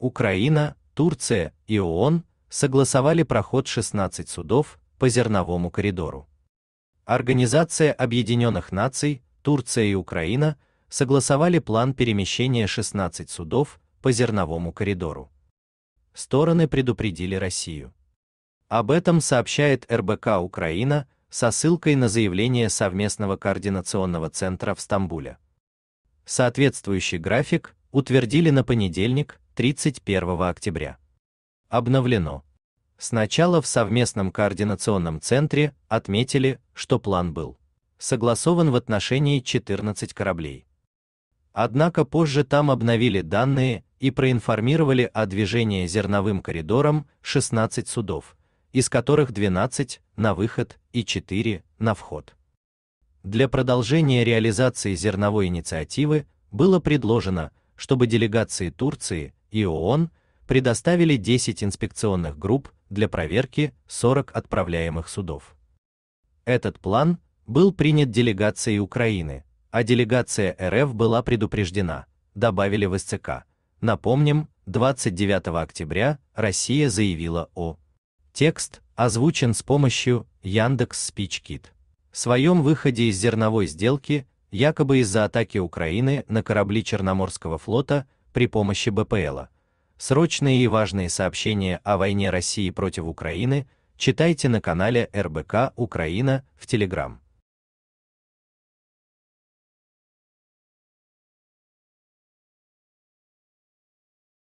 Украина, Турция и ООН согласовали проход 16 судов по зерновому коридору. Организация Объединенных Наций, Турция и Украина согласовали план перемещения 16 судов по зерновому коридору. Стороны предупредили Россию. Об этом сообщает РБК Украина со ссылкой на заявление совместного координационного центра в Стамбуле. Соответствующий график утвердили на понедельник, 31 октября. Обновлено. Сначала в совместном координационном центре отметили, что план был согласован в отношении 14 кораблей. Однако позже там обновили данные и проинформировали о движении зерновым коридором 16 судов, из которых 12 на выход и 4 на вход. Для продолжения реализации зерновой инициативы было предложено, чтобы делегации Турции и ООН предоставили 10 инспекционных групп для проверки 40 отправляемых судов. Этот план был принят делегацией Украины, а делегация РФ была предупреждена, добавили в СЦК. Напомним, 29 октября Россия заявила о Текст озвучен с помощью Яндекс Спичкит. В своем выходе из зерновой сделки, якобы из-за атаки Украины на корабли Черноморского флота, при помощи БПЛа. Срочные и важные сообщения о войне России против Украины читайте на канале РБК Украина в Телеграм.